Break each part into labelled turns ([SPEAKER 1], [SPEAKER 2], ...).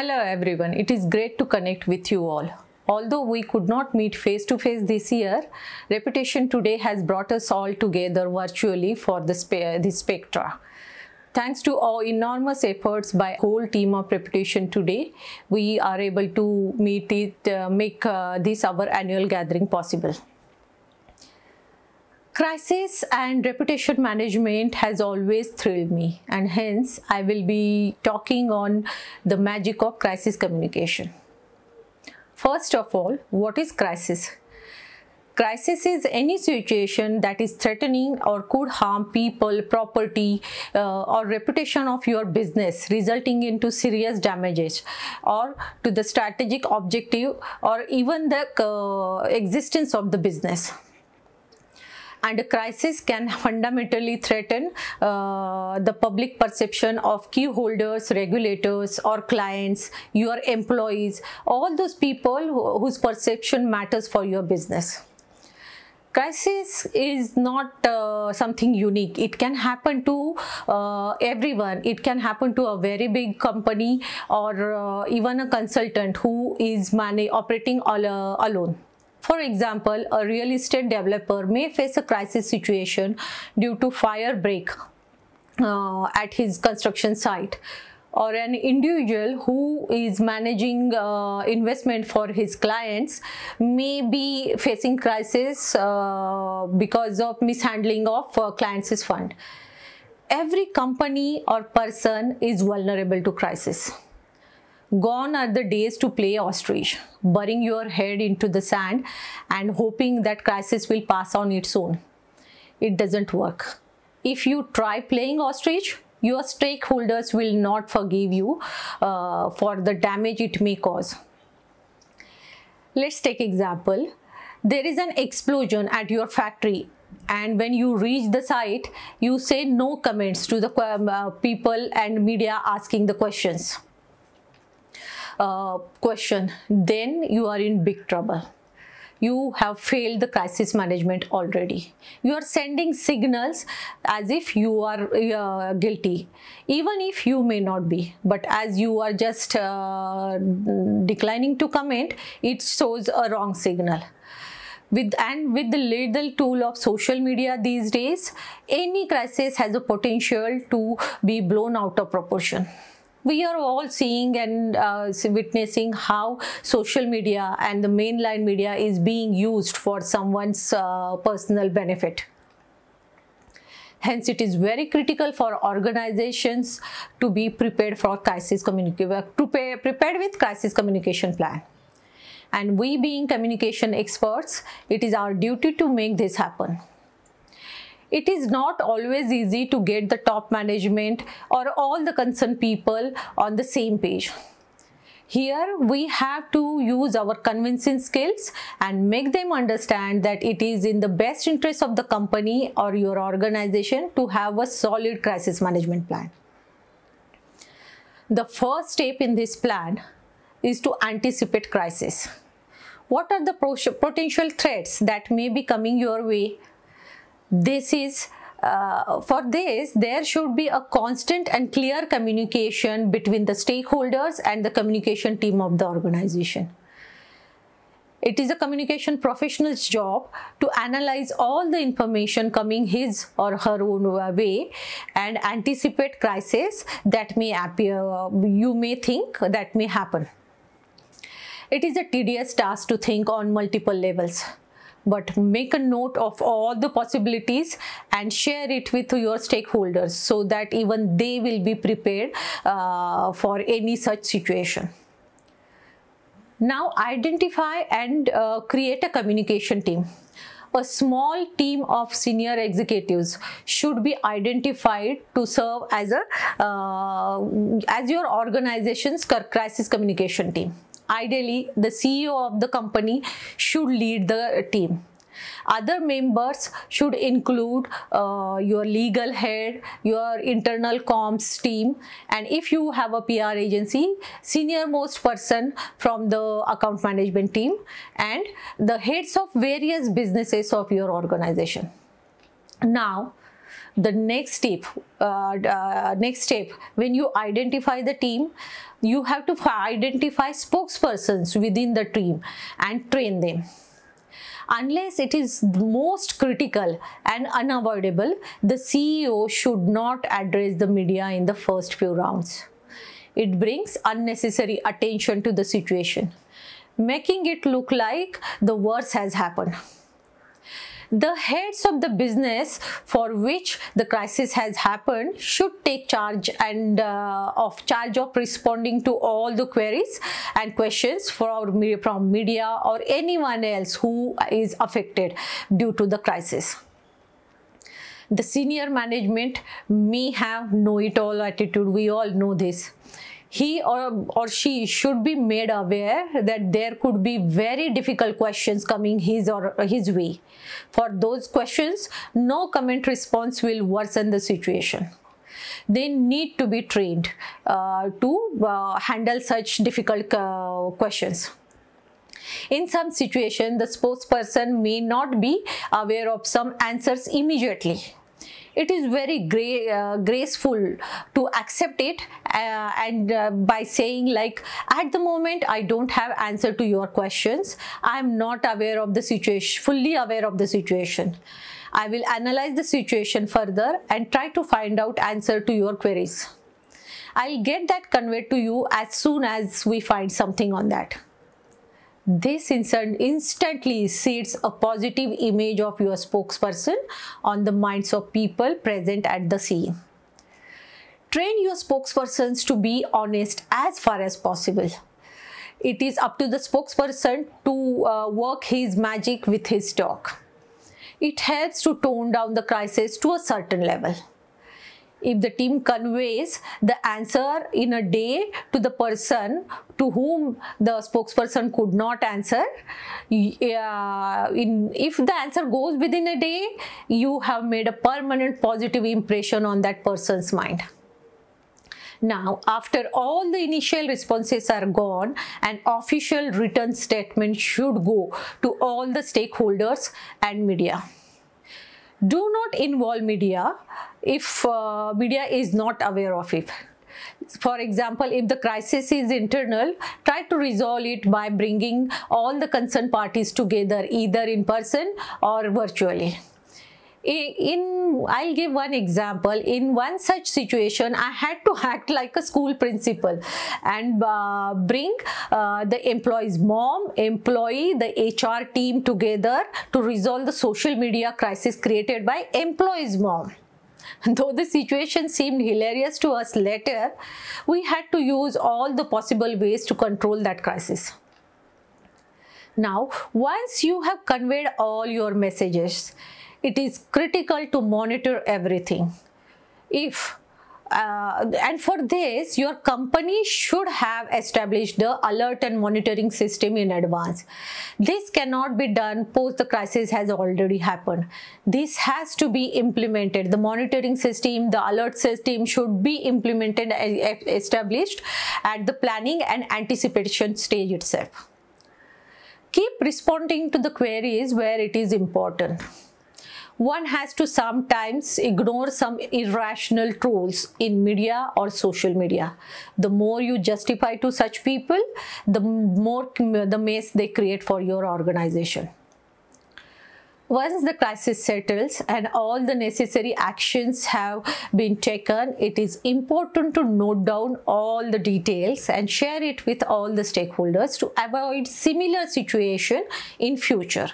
[SPEAKER 1] Hello everyone, it is great to connect with you all. Although we could not meet face to face this year, Reputation Today has brought us all together virtually for the, spe the Spectra. Thanks to our enormous efforts by whole team of Reputation Today, we are able to meet it, uh, make uh, this our annual gathering possible. Crisis and reputation management has always thrilled me and hence I will be talking on the magic of crisis communication. First of all, what is crisis? Crisis is any situation that is threatening or could harm people, property uh, or reputation of your business resulting into serious damages or to the strategic objective or even the uh, existence of the business and a crisis can fundamentally threaten uh, the public perception of key holders, regulators or clients, your employees, all those people who, whose perception matters for your business crisis is not uh, something unique it can happen to uh, everyone it can happen to a very big company or uh, even a consultant who is operating all, uh, alone for example, a real estate developer may face a crisis situation due to fire break uh, at his construction site or an individual who is managing uh, investment for his clients may be facing crisis uh, because of mishandling of uh, clients' fund. Every company or person is vulnerable to crisis. Gone are the days to play ostrich, burying your head into the sand and hoping that crisis will pass on its own. It doesn't work. If you try playing ostrich, your stakeholders will not forgive you uh, for the damage it may cause. Let's take example. There is an explosion at your factory and when you reach the site, you say no comments to the uh, people and media asking the questions uh, question, then you are in big trouble. You have failed the crisis management already. You are sending signals as if you are uh, guilty, even if you may not be. But as you are just uh, declining to comment, it shows a wrong signal with and with the little tool of social media these days any crisis has a potential to be blown out of proportion we are all seeing and uh, witnessing how social media and the mainline media is being used for someone's uh, personal benefit. Hence, it is very critical for organizations to be prepared for crisis communication, uh, prepared with crisis communication plan. And we being communication experts, it is our duty to make this happen it is not always easy to get the top management or all the concerned people on the same page. Here we have to use our convincing skills and make them understand that it is in the best interest of the company or your organization to have a solid crisis management plan. The first step in this plan is to anticipate crisis. What are the potential threats that may be coming your way this is uh, for this, there should be a constant and clear communication between the stakeholders and the communication team of the organization. It is a communication professional's job to analyze all the information coming his or her own way and anticipate crises that may appear, you may think that may happen. It is a tedious task to think on multiple levels but make a note of all the possibilities and share it with your stakeholders so that even they will be prepared uh, for any such situation. Now identify and uh, create a communication team. A small team of senior executives should be identified to serve as a uh, as your organization's crisis communication team. Ideally, the CEO of the company should lead the team. Other members should include uh, your legal head, your internal comms team, and if you have a PR agency, senior most person from the account management team and the heads of various businesses of your organization. Now, the next step uh, uh, next step when you identify the team you have to identify spokespersons within the team and train them unless it is most critical and unavoidable the ceo should not address the media in the first few rounds it brings unnecessary attention to the situation making it look like the worst has happened the heads of the business for which the crisis has happened should take charge and uh, of charge of responding to all the queries and questions for our media, from media or anyone else who is affected due to the crisis the senior management may have know-it-all attitude. We all know this he or, or she should be made aware that there could be very difficult questions coming his or his way. For those questions, no comment response will worsen the situation they need to be trained uh, to uh, handle such difficult uh, questions. In some situation, the spokesperson may not be aware of some answers immediately it is very gra uh, graceful to accept it uh, and uh, by saying like at the moment I don't have answer to your questions. I am not aware of the situation, fully aware of the situation. I will analyze the situation further and try to find out answer to your queries. I'll get that conveyed to you as soon as we find something on that. This instantly seeds a positive image of your spokesperson on the minds of people present at the scene. Train your spokespersons to be honest as far as possible. It is up to the spokesperson to uh, work his magic with his talk. It helps to tone down the crisis to a certain level if the team conveys the answer in a day to the person to whom the spokesperson could not answer uh, if the answer goes within a day you have made a permanent positive impression on that person's mind now, after all the initial responses are gone, an official written statement should go to all the stakeholders and media. Do not involve media if uh, media is not aware of it. For example, if the crisis is internal, try to resolve it by bringing all the concerned parties together either in person or virtually in i'll give one example in one such situation i had to act like a school principal and uh, bring uh, the employee's mom employee the hr team together to resolve the social media crisis created by employee's mom Though the situation seemed hilarious to us later, we had to use all the possible ways to control that crisis. Now, once you have conveyed all your messages, it is critical to monitor everything. If uh, and for this your company should have established the alert and monitoring system in advance this cannot be done post the crisis has already happened this has to be implemented the monitoring system the alert system should be implemented established at the planning and anticipation stage itself keep responding to the queries where it is important one has to sometimes ignore some irrational trolls in media or social media. The more you justify to such people, the more the mess they create for your organization. Once the crisis settles and all the necessary actions have been taken, it is important to note down all the details and share it with all the stakeholders to avoid similar situation in future.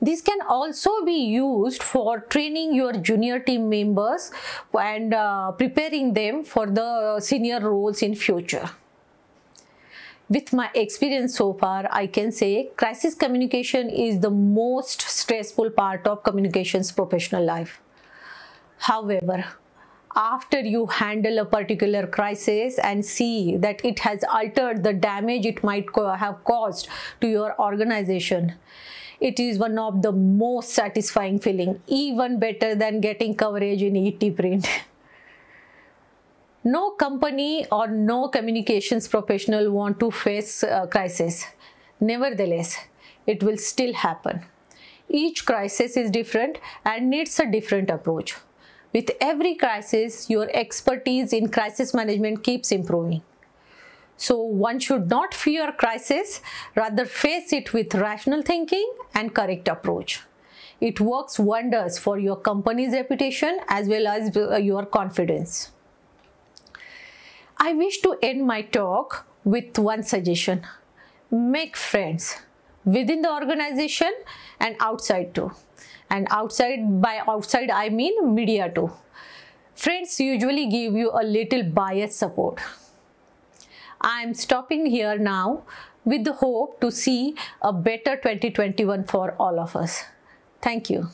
[SPEAKER 1] This can also be used for training your junior team members and uh, preparing them for the senior roles in future. With my experience so far, I can say crisis communication is the most stressful part of communications professional life. However, after you handle a particular crisis and see that it has altered the damage it might have caused to your organization, it is one of the most satisfying feeling, even better than getting coverage in ET print. no company or no communications professional want to face a crisis. Nevertheless, it will still happen. Each crisis is different and needs a different approach. With every crisis, your expertise in crisis management keeps improving. So one should not fear crisis, rather face it with rational thinking and correct approach. It works wonders for your company's reputation as well as uh, your confidence. I wish to end my talk with one suggestion. Make friends within the organization and outside too. And outside by outside I mean media too. Friends usually give you a little biased support. I'm stopping here now with the hope to see a better 2021 for all of us. Thank you.